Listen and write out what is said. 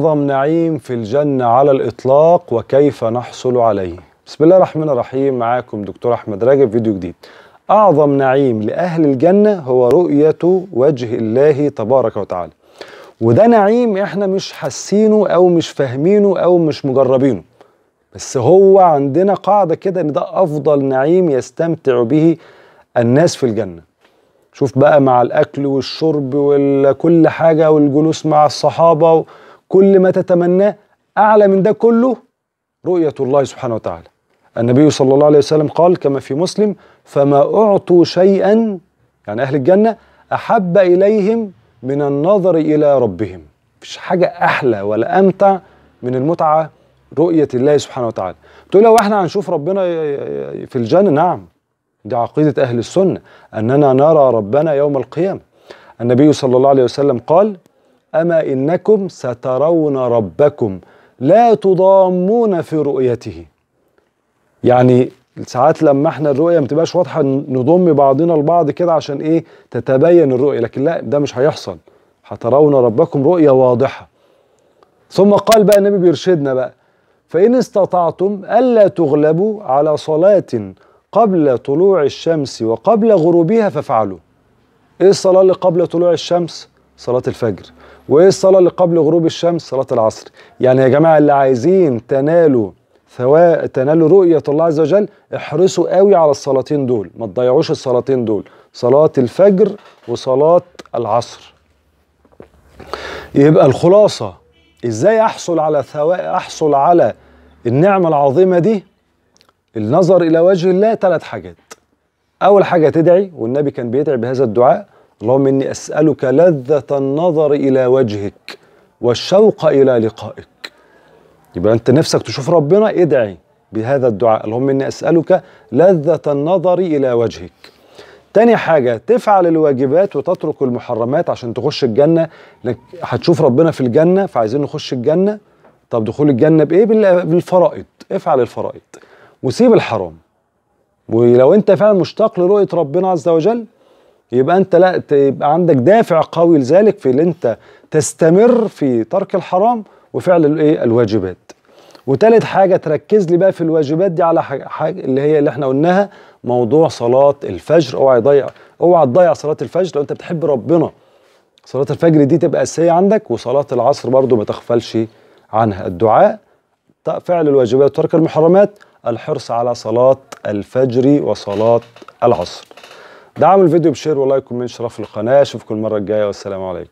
أعظم نعيم في الجنة على الإطلاق وكيف نحصل عليه بسم الله الرحمن الرحيم معاكم دكتور أحمد راجب فيديو جديد أعظم نعيم لأهل الجنة هو رؤية وجه الله تبارك وتعالى وده نعيم إحنا مش حاسينه أو مش فاهمينه أو مش مجربينه بس هو عندنا قاعدة كده إن ده أفضل نعيم يستمتع به الناس في الجنة شوف بقى مع الأكل والشرب وكل حاجة والجلوس مع الصحابة و... كل ما تتمناه أعلى من ده كله رؤية الله سبحانه وتعالى النبي صلى الله عليه وسلم قال كما في مسلم فما أعطوا شيئا يعني أهل الجنة أحب إليهم من النظر إلى ربهم مفيش حاجة أحلى ولا أمتع من المتعة رؤية الله سبحانه وتعالى تقول لو احنا هنشوف ربنا في الجنة نعم دي عقيدة أهل السنة أننا نرى ربنا يوم القيامة النبي صلى الله عليه وسلم قال أما إنكم سترون ربكم لا تضامون في رؤيته يعني ساعات لما احنا الرؤية ما بتبقاش واضحة نضم بعضنا البعض كده عشان ايه تتبين الرؤية لكن لا ده مش هيحصل هترون ربكم رؤية واضحة ثم قال بقى النبي بيرشدنا بقى فإن استطعتم ألا تغلبوا على صلاة قبل طلوع الشمس وقبل غروبها فافعلوا ايه الصلاة اللي قبل طلوع الشمس صلاة الفجر وإيه الصلاة اللي قبل غروب الشمس صلاة العصر يعني يا جماعة اللي عايزين تنالوا ثواء تنالوا رؤية الله عز وجل احرصوا قوي على الصلاتين دول ما تضيعوش الصلاتين دول صلاة الفجر وصلاة العصر يبقى الخلاصة ازاي احصل على ثواء احصل على النعمة العظيمة دي النظر الى وجه الله ثلاث حاجات اول حاجة تدعي والنبي كان بيدعي بهذا الدعاء اللهم إني أسألك لذة النظر إلى وجهك والشوق إلى لقائك يبقى أنت نفسك تشوف ربنا ادعي بهذا الدعاء اللهم إني أسألك لذة النظر إلى وجهك تاني حاجة تفعل الواجبات وتترك المحرمات عشان تخش الجنة لك هتشوف ربنا في الجنة فعايزين نخش الجنة طب دخول الجنة بإيه؟ بالفرائض افعل الفرائض وسيب الحرام ولو انت فعلا مشتاق لرؤية ربنا عز وجل يبقى انت لا تبقى عندك دافع قوي لذلك في ان انت تستمر في ترك الحرام وفعل الايه الواجبات وتالت حاجه تركز لي بقى في الواجبات دي على حاجه اللي هي اللي احنا قلناها موضوع صلاه الفجر اوعى تضيع اوعى تضيع صلاه الفجر لو انت بتحب ربنا صلاه الفجر دي تبقى اساسيه عندك وصلاه العصر برضو ما تغفلش عنها الدعاء فعل الواجبات وترك المحرمات الحرص على صلاه الفجر وصلاه العصر دعم الفيديو بشير ولايك ومن شرف القناه اشوفكم المره الجايه والسلام عليكم